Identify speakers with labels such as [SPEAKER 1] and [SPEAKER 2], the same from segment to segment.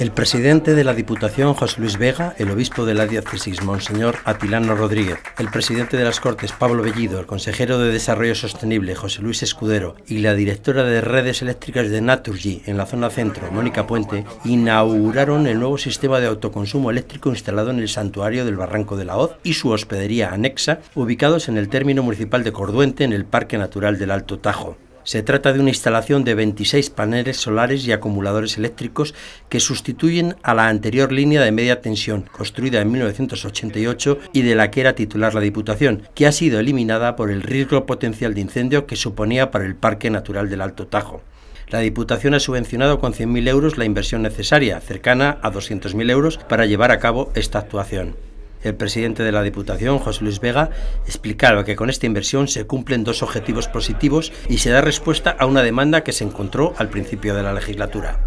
[SPEAKER 1] El presidente de la Diputación, José Luis Vega, el obispo de la diócesis, Monseñor Atilano Rodríguez, el presidente de las Cortes, Pablo Bellido, el consejero de Desarrollo Sostenible, José Luis Escudero, y la directora de redes eléctricas de Naturgy en la zona centro, Mónica Puente, inauguraron el nuevo sistema de autoconsumo eléctrico instalado en el santuario del Barranco de la Hoz y su hospedería anexa, ubicados en el término municipal de Corduente, en el Parque Natural del Alto Tajo. Se trata de una instalación de 26 paneles solares y acumuladores eléctricos que sustituyen a la anterior línea de media tensión, construida en 1988 y de la que era titular la Diputación, que ha sido eliminada por el riesgo potencial de incendio que suponía para el Parque Natural del Alto Tajo. La Diputación ha subvencionado con 100.000 euros la inversión necesaria, cercana a 200.000 euros, para llevar a cabo esta actuación el presidente de la Diputación, José Luis Vega, explicaba que con esta inversión se cumplen dos objetivos positivos y se da respuesta a una demanda que se encontró al principio de la legislatura.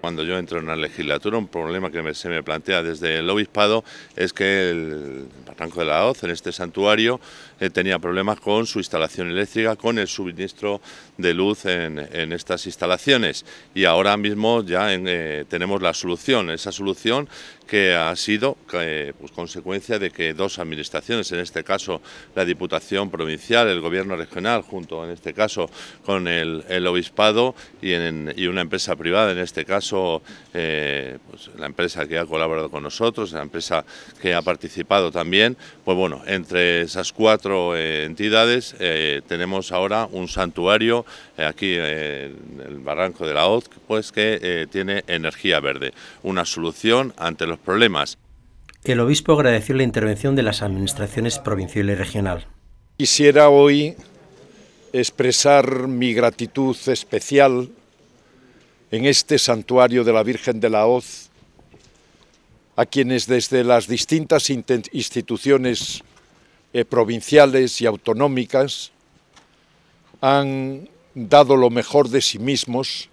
[SPEAKER 1] Cuando yo
[SPEAKER 2] entro en la legislatura, un problema que se me plantea desde el obispado es que el Barranco de la Hoz, en este santuario, eh, tenía problemas con su instalación eléctrica, con el suministro de luz en, estas instalaciones. Y ahora mismo ya eh, tenemos la solución, esa solución que ha sido eh, pues, consecuencia de que dos administraciones, en este caso la Diputación Provincial, el Gobierno Regional, junto en este caso con el, Obispado y una empresa privada, en este caso, eh, pues, la empresa que ha colaborado con nosotros, la empresa que ha participado también, pues bueno, entre esas cuatro eh, entidades eh, tenemos ahora un santuario aquí en el barranco de la OZ... pues que tiene energía verde, una solución ante los problemas.
[SPEAKER 1] El obispo agradeció la intervención de las administraciones provincial y regional. Quisiera hoy
[SPEAKER 3] expresar mi gratitud especial en este santuario de la Virgen de la Hoz, a quienes desde las distintas instituciones eh, provinciales y autonómicas han dado lo mejor de sí mismos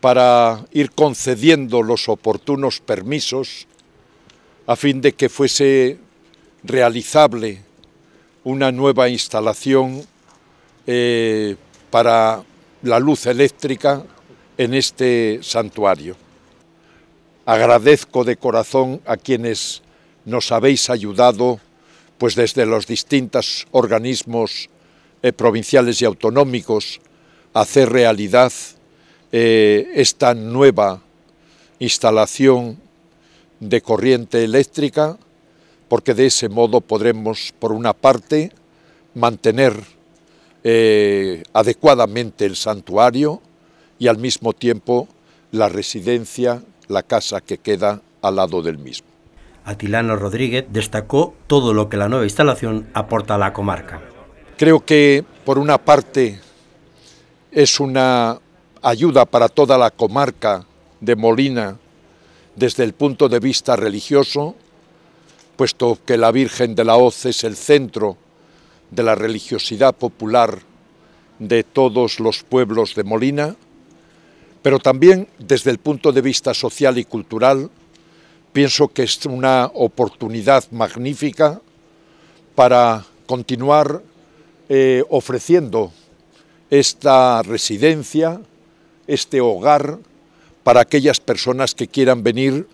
[SPEAKER 3] para ir concediendo los oportunos permisos a fin de que fuese realizable una nueva instalación eh, para la luz eléctrica en este santuario. Agradezco de corazón a quienes nos habéis ayudado, pues desde los distintos organismos eh, provinciales y autonómicos, a hacer realidad eh, esta nueva instalación de corriente eléctrica, porque de ese modo podremos, por una parte, mantener eh, adecuadamente el santuario, y al mismo tiempo la residencia, la casa que queda al lado del mismo.
[SPEAKER 1] Atilano Rodríguez destacó todo lo que la nueva instalación aporta a la comarca. Creo que, por una
[SPEAKER 3] parte, es una ayuda para toda la comarca de Molina desde el punto de vista religioso, puesto que la Virgen de la Hoz es el centro de la religiosidad popular de todos los pueblos de Molina, pero también desde el punto de vista social y cultural, pienso que es una oportunidad magnífica para continuar eh, ofreciendo esta residencia, este hogar, para aquellas personas que quieran venir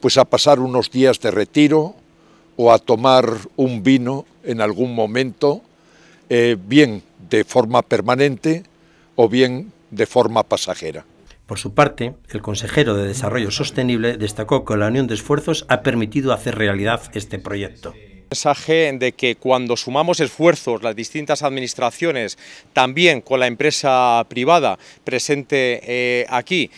[SPEAKER 3] pues a pasar unos días de retiro o a tomar un vino en algún momento, eh, bien de forma
[SPEAKER 1] permanente o bien de forma pasajera. Por su parte, el consejero de Desarrollo Sostenible destacó que la unión de esfuerzos ha permitido hacer realidad este proyecto
[SPEAKER 4] El mensaje de que cuando sumamos esfuerzos las distintas administraciones, también con la empresa privada presente eh, aquí,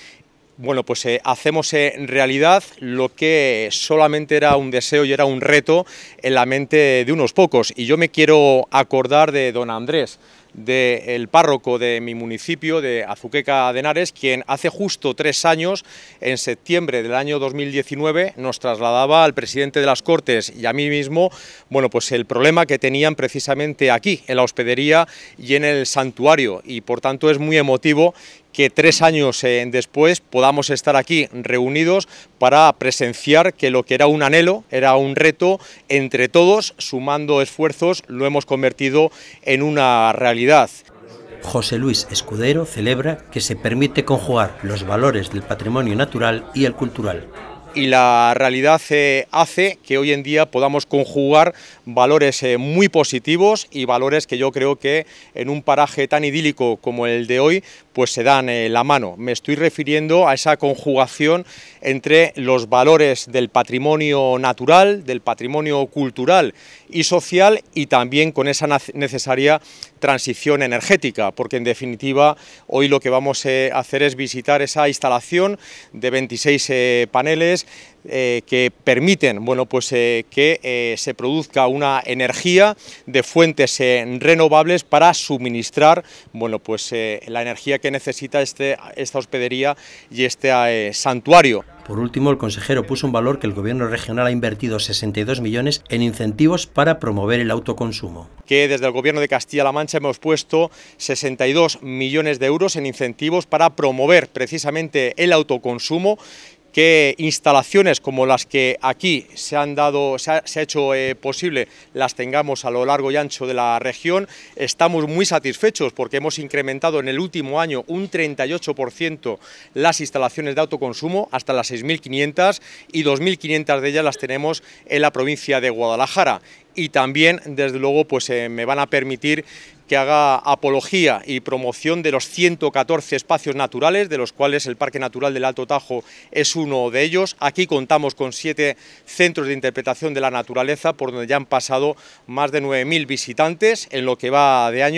[SPEAKER 4] bueno, pues eh, hacemos en eh, realidad lo que solamente era un deseo y era un reto en la mente de unos pocos. Y yo me quiero acordar de don Andrés, del párroco de mi municipio, de Azuqueca de Henares, quien hace justo tres años, en septiembre del año 2019, nos trasladaba al presidente de las Cortes y a mí mismo, bueno, pues el problema que tenían precisamente aquí, en la hospedería y en el santuario, y por tanto es muy emotivo que tres años eh, después podamos estar aquí reunidos para presenciar que lo que era un anhelo, era un reto, entre todos, sumando esfuerzos, lo hemos convertido en una realidad.
[SPEAKER 1] José Luis Escudero celebra que se permite conjugar los valores del patrimonio natural y el cultural
[SPEAKER 4] y la realidad eh, hace que hoy en día podamos conjugar valores eh, muy positivos y valores que yo creo que en un paraje tan idílico como el de hoy pues se dan eh, la mano. Me estoy refiriendo a esa conjugación entre los valores del patrimonio natural, del patrimonio cultural y social y también con esa necesaria transición energética, porque en definitiva hoy lo que vamos a hacer es visitar esa instalación de 26 paneles eh, que permiten bueno, pues, eh, que eh, se produzca una energía de fuentes renovables para suministrar bueno, pues, la energía que necesita este, esta hospedería y este santuario.
[SPEAKER 1] Por último, el consejero puso un valor que el gobierno regional ha invertido 62 millones en incentivos para promover el autoconsumo.
[SPEAKER 4] Que desde el gobierno de Castilla-La Mancha hemos puesto 62 millones de euros en incentivos para promover precisamente el autoconsumo que instalaciones como las que aquí se han dado, se ha, hecho eh, posible, las tengamos a lo largo y ancho de la región. Estamos muy satisfechos porque hemos incrementado en el último año un 38% las instalaciones de autoconsumo hasta las 6.500 y 2.500 de ellas las tenemos en la provincia de Guadalajara y también, desde luego, pues eh, me van a permitir que haga apología y promoción de los 114 espacios naturales, de los cuales el Parque Natural del Alto Tajo es uno de ellos. Aquí contamos con siete centros de interpretación de la naturaleza, por donde ya han pasado más de 9.000 visitantes en lo que va de año.